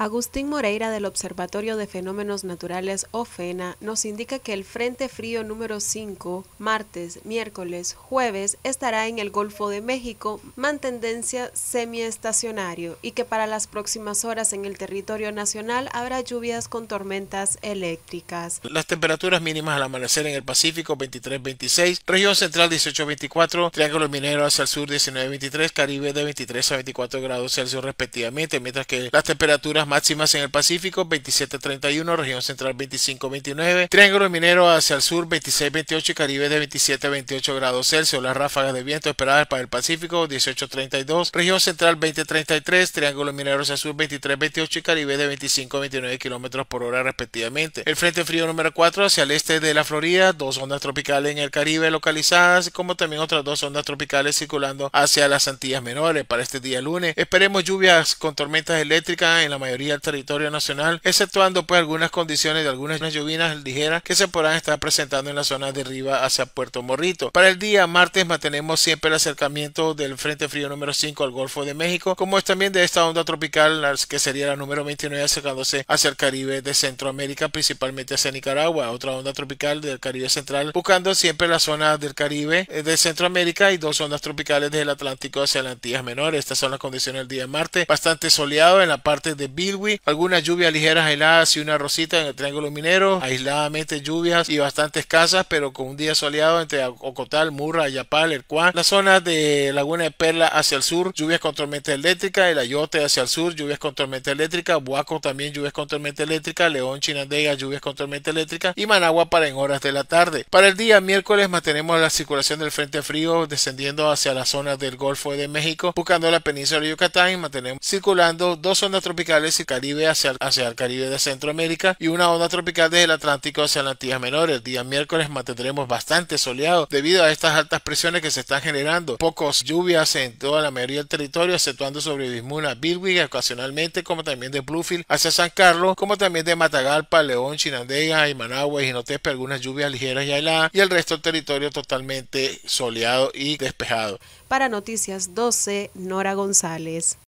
Agustín Moreira del Observatorio de Fenómenos Naturales OFENA nos indica que el Frente Frío número 5, martes, miércoles, jueves, estará en el Golfo de México, mantendencia semiestacionario y que para las próximas horas en el territorio nacional habrá lluvias con tormentas eléctricas. Las temperaturas mínimas al amanecer en el Pacífico 23-26, región central 18-24, Triángulo Minero hacia el sur 19-23, Caribe de 23 a 24 grados Celsius respectivamente, mientras que las temperaturas máximas en el Pacífico 27-31, región central 25-29, Triángulo Minero hacia el sur 26-28 y Caribe de 27-28 grados Celsius, las ráfagas de viento esperadas para el Pacífico 18-32, región central 20-33, Triángulo Minero hacia el sur 23-28 y Caribe de 25-29 kilómetros por hora respectivamente. El Frente Frío número 4 hacia el este de la Florida, dos ondas tropicales en el Caribe localizadas, como también otras dos ondas tropicales circulando hacia las Antillas Menores para este día lunes. Esperemos lluvias con tormentas eléctricas en la mayoría al territorio nacional, exceptuando pues algunas condiciones de algunas lluvias ligeras que se podrán estar presentando en la zona de arriba hacia Puerto Morrito. Para el día martes mantenemos siempre el acercamiento del Frente Frío número 5 al Golfo de México, como es también de esta onda tropical que sería la número 29 acercándose hacia el Caribe de Centroamérica, principalmente hacia Nicaragua, otra onda tropical del Caribe Central, buscando siempre la zona del Caribe eh, de Centroamérica y dos ondas tropicales desde el Atlántico hacia las Antillas Menores. Estas son las condiciones del día martes, bastante soleado en la parte de algunas lluvias ligeras aisladas y una rosita en el Triángulo Minero, aisladamente lluvias y bastantes casas pero con un día soleado entre Ocotal, Murra, El Cuán, la zona de Laguna de Perla hacia el sur, lluvias con tormenta eléctrica, el Ayote hacia el sur, lluvias con tormenta eléctrica, Buaco también lluvias con tormenta eléctrica, León, Chinandega, lluvias con tormenta eléctrica y Managua para en horas de la tarde. Para el día miércoles mantenemos la circulación del frente frío descendiendo hacia la zona del Golfo de México, buscando la península de Yucatán, y mantenemos circulando dos zonas tropicales el Caribe, hacia, hacia el Caribe de Centroamérica y una onda tropical desde el Atlántico hacia las Antillas Menores. El día miércoles mantendremos bastante soleado debido a estas altas presiones que se están generando. Pocos lluvias en toda la mayoría del territorio, exceptuando sobre Bismuna, Bilwig ocasionalmente, como también de Bluefield hacia San Carlos, como también de Matagalpa, León, Chinandega y Managua y Jinotepe, algunas lluvias ligeras y aisladas y el resto del territorio totalmente soleado y despejado. Para Noticias 12, Nora González.